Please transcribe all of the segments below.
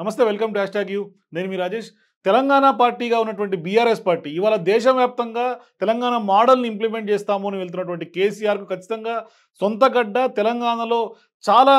నమస్తే welcome dash tag you నేను మీ రాజేష్ తెలంగాణ పార్టీగా ఉన్నటువంటి బీఆర్ఎస్ పార్టీ ఇవాళ దేశవ్యాప్తంగా తెలంగాణ మోడల్ని ఇంప్లిమెంట్ చేస్తాము అని వెళ్తున్నటువంటి కేసీఆర్కు ఖచ్చితంగా సొంతగడ్డ తెలంగాణలో చాలా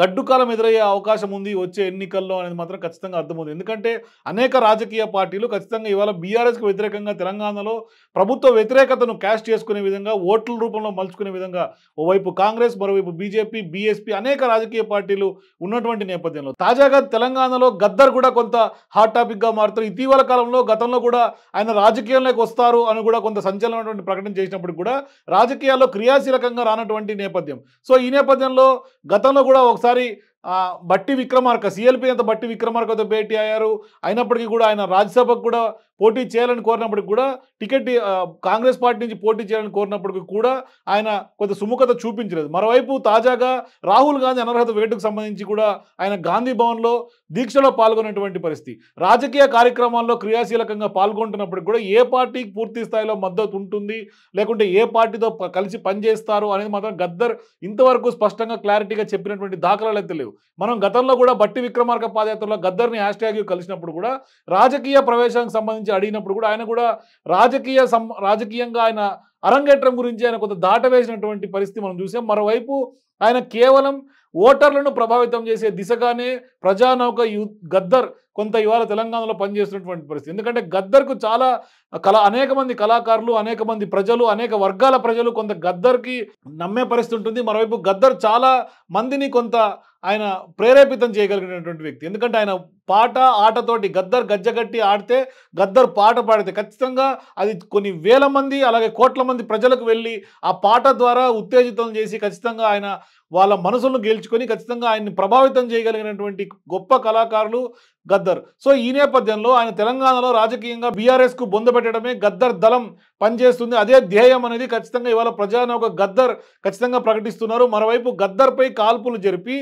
గడ్డు కాలం ఎదురయ్యే అవకాశం ఉంది వచ్చే ఎన్నికల్లో అనేది మాత్రం ఖచ్చితంగా అర్థమవుతుంది ఎందుకంటే అనేక రాజకీయ పార్టీలు ఖచ్చితంగా ఇవాళ బీఆర్ఎస్కి వ్యతిరేకంగా తెలంగాణలో ప్రభుత్వ వ్యతిరేకతను క్యాస్ట్ చేసుకునే విధంగా ఓట్ల రూపంలో మలుచుకునే విధంగా ఓవైపు కాంగ్రెస్ మరోవైపు బీజేపీ బీఎస్పీ అనేక రాజకీయ పార్టీలు ఉన్నటువంటి నేపథ్యంలో తాజాగా తెలంగాణలో గద్దర్ కూడా కొంత హాట్ టాపిక్గా మారుతారు ఇటీవల కాలంలో గతంలో కూడా ఆయన రాజకీయంలోకి వస్తారు అని కూడా కొంత సంచలనమైనటువంటి ప్రకటన చేసినప్పుడు కూడా రాజకీయాల్లో క్రియాశీలకంగా రానటువంటి నేపథ్యం సో ఈ నేపథ్యంలో గతంలో కూడా ఒకసారి బట్టి విక్రమార్క సిఎల్పీ అంత బట్టి విక్రమార్కతో భేటీ అయ్యారు అయినప్పటికీ కూడా ఆయన రాజ్యసభకు కూడా పోటీ చేయాలని కోరినప్పటికి కూడా టికెట్ కాంగ్రెస్ పార్టీ నుంచి పోటీ చేయాలని కోరినప్పటికీ కూడా ఆయన కొంత సుముఖత చూపించలేదు మరోవైపు తాజాగా రాహుల్ గాంధీ అనర్హత వేటుకు సంబంధించి కూడా ఆయన గాంధీ భవన్లో దీక్షలో పాల్గొనేటువంటి పరిస్థితి రాజకీయ కార్యక్రమాల్లో క్రియాశీలకంగా పాల్గొంటున్నప్పటికి కూడా ఏ పార్టీకి పూర్తి స్థాయిలో మద్దతు ఉంటుంది లేకుంటే ఏ పార్టీతో కలిసి పనిచేస్తారు అనేది మాత్రం గద్దర్ ఇంతవరకు స్పష్టంగా క్లారిటీగా చెప్పినటువంటి దాఖలాలు అయితే లేవు మనం గతంలో కూడా బట్టి విక్రమార్క పాదయాత్రలో గద్దర్ని హ్యాష్ ట్యాగ్ కలిసినప్పుడు కూడా రాజకీయ ప్రవేశానికి సంబంధించి గురించి అడిగినప్పుడు కూడా ఆయన కూడా రాజకీయ రాజకీయంగా ఆయన అరంగేట్రం గురించి ఆయన కొంత దాటవేసినటువంటి పరిస్థితి మనం చూసాం మరోవైపు ఆయన కేవలం ఓటర్లను ప్రభావితం చేసే దిశగానే ప్రజానౌక యు గద్దర్ కొంత ఇవాళ తెలంగాణలో పనిచేస్తున్నటువంటి పరిస్థితి ఎందుకంటే గద్దర్కు చాలా కళ అనేక మంది కళాకారులు అనేక మంది ప్రజలు అనేక వర్గాల ప్రజలు కొంత గద్దర్కి నమ్మే పరిస్థితి ఉంటుంది మరోవైపు గద్దర్ చాలా మందిని కొంత ఆయన ప్రేరేపితం చేయగలిగినటువంటి వ్యక్తి ఎందుకంటే ఆయన పాట ఆటతోటి గద్దర్ గజ్జగట్టి ఆడితే గద్దర్ పాట పాడితే ఖచ్చితంగా అది కొన్ని వేల మంది అలాగే కోట్ల మంది ప్రజలకు వెళ్ళి ఆ పాట ద్వారా ఉత్తేజితం చేసి ఖచ్చితంగా ఆయన వాళ్ళ మనసులను గెలుచుకొని ఖచ్చితంగా ఆయన్ని ప్రభావితం చేయగలిగినటువంటి గొప్ప కళాకారులు గద్దర్ సో ఈ నేపథ్యంలో ఆయన తెలంగాణలో రాజకీయంగా బీఆర్ఎస్కు బొందపెట్టడమే గద్దర్ దళం పనిచేస్తుంది అదే ధ్యేయం అనేది ఖచ్చితంగా ఇవాళ ప్రజాన ఒక గద్దర్ ఖచ్చితంగా ప్రకటిస్తున్నారు మరోవైపు గద్దర్పై కాల్పులు జరిపి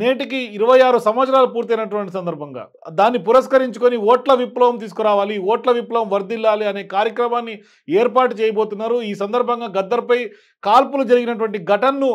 నేటికి ఇరవై ఆరు సంవత్సరాలు పూర్తయినటువంటి సందర్భంగా దాన్ని పురస్కరించుకొని ఓట్ల విప్లవం తీసుకురావాలి ఓట్ల విప్లవం వర్ధిల్లాలి అనే కార్యక్రమాన్ని ఏర్పాటు చేయబోతున్నారు ఈ సందర్భంగా గద్దర్పై కాల్పులు జరిగినటువంటి ఘటనను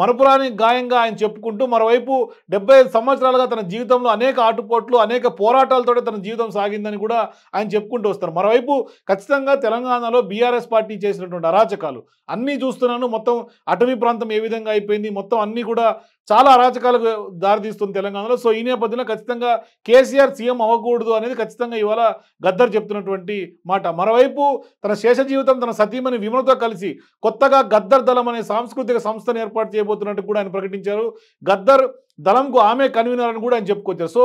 మరపురాని గాయంగా ఆయన చెప్పుకుంటూ మరోవైపు డెబ్బై సంవత్సరాలుగా తన జీవితంలో అనేక ఆటుపోట్లు అనేక పోరాటాలతో తన జీవితం సాగిందని కూడా ఆయన చెప్పుకుంటూ వస్తారు మరోవైపు ఖచ్చితంగా తెలంగాణలో బీఆర్ఎస్ పార్టీ చేసినటువంటి అరాచకాలు అన్నీ చూస్తున్నాను మొత్తం అటవీ ప్రాంతం ఏ విధంగా అయిపోయింది మొత్తం అన్నీ కూడా చాలా అరాచకాలకు దారితీస్తుంది తెలంగాణలో సో ఈ నేపథ్యంలో ఖచ్చితంగా కేసీఆర్ సీఎం అవ్వకూడదు అనేది ఖచ్చితంగా ఇవాళ గద్దర్ చెప్తున్నటువంటి మాట మరోవైపు తన శేష జీవితం తన సతీమణి విమలతో కలిసి కొత్తగా గద్దర్ దళం అనే సాంస్కృతిక సంస్థను ఏర్పాటు చేయబోతున్నట్టు కూడా ఆయన ప్రకటించారు గద్దర్ దళంకు ఆమె కన్వీనర్ అని కూడా ఆయన చెప్పుకోవచ్చు సో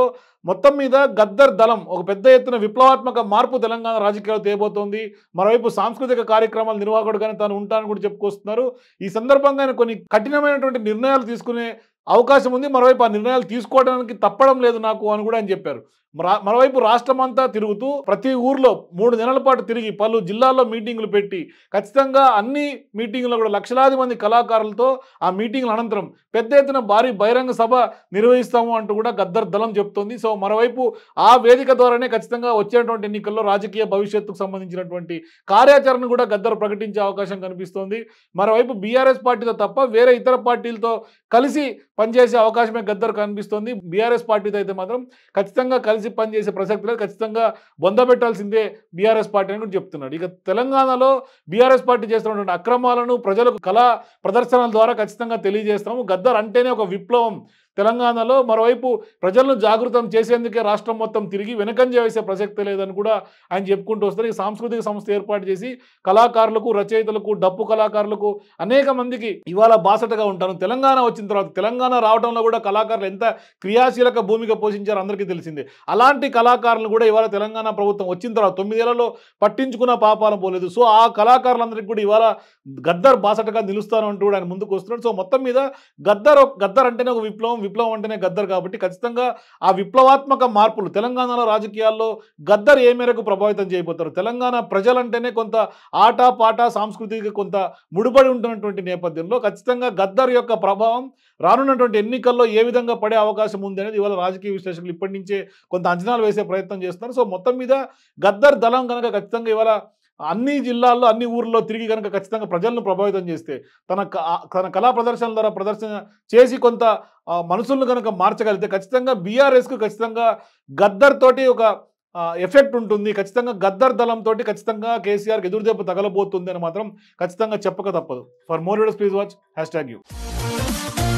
మొత్తం మీద గద్దర్ దళం ఒక పెద్ద ఎత్తున విప్లవాత్మక మార్పు తెలంగాణ రాజకీయాలు తేబోతోంది మరోవైపు సాంస్కృతిక కార్యక్రమాల నిర్వాహకుడుగానే తాను ఉంటానని కూడా చెప్పుకొస్తున్నారు ఈ సందర్భంగా ఆయన కొన్ని కఠినమైనటువంటి నిర్ణయాలు తీసుకునే అవకాశం ఉంది మరోవైపు ఆ నిర్ణయాలు తీసుకోవడానికి తప్పడం లేదు నాకు అని కూడా ఆయన చెప్పారు మరోవైపు రాష్ట్రమంతా తిరుగుతూ ప్రతి ఊర్లో మూడు నెలల పాటు తిరిగి పలు జిల్లాల్లో మీటింగులు పెట్టి ఖచ్చితంగా అన్ని మీటింగుల్లో కూడా లక్షలాది మంది కళాకారులతో ఆ మీటింగ్ల అనంతరం పెద్ద ఎత్తున భారీ బహిరంగ సభ నిర్వహిస్తాము అంటూ కూడా గద్దర్ దళం చెప్తోంది సో మరోవైపు ఆ వేదిక ద్వారానే ఖచ్చితంగా వచ్చేటువంటి ఎన్నికల్లో రాజకీయ భవిష్యత్తుకు సంబంధించినటువంటి కార్యాచరణ కూడా గద్దర్ ప్రకటించే అవకాశం కనిపిస్తోంది మరోవైపు బీఆర్ఎస్ పార్టీతో తప్ప వేరే ఇతర పార్టీలతో కలిసి పనిచేసే అవకాశమే గద్దర్ కనిపిస్తోంది బీఆర్ఎస్ పార్టీతో అయితే మాత్రం ఖచ్చితంగా కలిసి కలిసి పనిచేసే ప్రసక్తి లేదు ఖచ్చితంగా బొంద పెట్టాల్సిందే బీఆర్ఎస్ పార్టీ అని కూడా చెప్తున్నాడు ఇక తెలంగాణలో బీఆర్ఎస్ పార్టీ చేస్తున్నటువంటి అక్రమాలను ప్రజలకు కళా ప్రదర్శనల ద్వారా ఖచ్చితంగా తెలియజేస్తాము గద్దర్ అంటేనే ఒక విప్లవం తెలంగాణలో మరోవైపు ప్రజలను జాగృతం చేసేందుకే రాష్ట్రం మొత్తం తిరిగి వెనకంజ వేసే ప్రసక్తి లేదని కూడా ఆయన చెప్పుకుంటూ వస్తారు ఈ సాంస్కృతిక సంస్థ ఏర్పాటు చేసి కళాకారులకు రచయితలకు డప్పు కళాకారులకు అనేక మందికి ఇవాళ బాసటగా ఉంటాను తెలంగాణ వచ్చిన తర్వాత తెలంగాణ రావడంలో కూడా కళాకారులు ఎంత క్రియాశీలక భూమిక పోషించారో అందరికీ తెలిసిందే అలాంటి కళాకారులు కూడా ఇవాళ తెలంగాణ ప్రభుత్వం వచ్చిన తర్వాత తొమ్మిదేళ్లలో పట్టించుకున్న పాపాలను పోలేదు సో ఆ కళాకారులందరికీ కూడా ఇవాళ గద్దర్ బాసటగా నిలుస్తాను అంటూ ఆయన ముందుకు వస్తున్నాడు సో మొత్తం మీద గద్దర్ గద్దర్ అంటేనే ఒక విప్లవం విప్లవం విప్లవం అంటేనే గద్దర్ కాబట్టి ఖచ్చితంగా ఆ విప్లవాత్మక మార్పులు తెలంగాణలో రాజకీయాల్లో గద్దర్ ఏ మేరకు ప్రభావితం చేయబోతారు తెలంగాణ ప్రజలంటేనే కొంత ఆట పాట సాంస్కృతిక కొంత ముడిపడి ఉంటున్నటువంటి నేపథ్యంలో ఖచ్చితంగా గద్దర్ యొక్క ప్రభావం రానున్నటువంటి ఎన్నికల్లో ఏ విధంగా పడే అవకాశం ఉంది అనేది ఇవాళ రాజకీయ విశ్లేషకులు ఇప్పటి నుంచే కొంత అంచనాలు వేసే ప్రయత్నం చేస్తున్నారు సో మొత్తం మీద గద్దర్ దళం కనుక ఖచ్చితంగా ఇవాళ అన్ని జిల్లాల్లో అన్ని ఊర్లో తిరిగి కనుక ఖచ్చితంగా ప్రజలను ప్రభావితం చేస్తే తన తన కళా ప్రదర్శనల ద్వారా ప్రదర్శన చేసి కొంత మనసులను కనుక మార్చగలిగితే ఖచ్చితంగా బీఆర్ఎస్కు ఖచ్చితంగా గద్దర్ తోటి ఒక ఎఫెక్ట్ ఉంటుంది ఖచ్చితంగా గద్దర్ దళంతో ఖచ్చితంగా కేసీఆర్కి ఎదురుదెబ్బ తగలబోతుంది అని మాత్రం ఖచ్చితంగా చెప్పక తప్పదు for more videos please watch hashtag you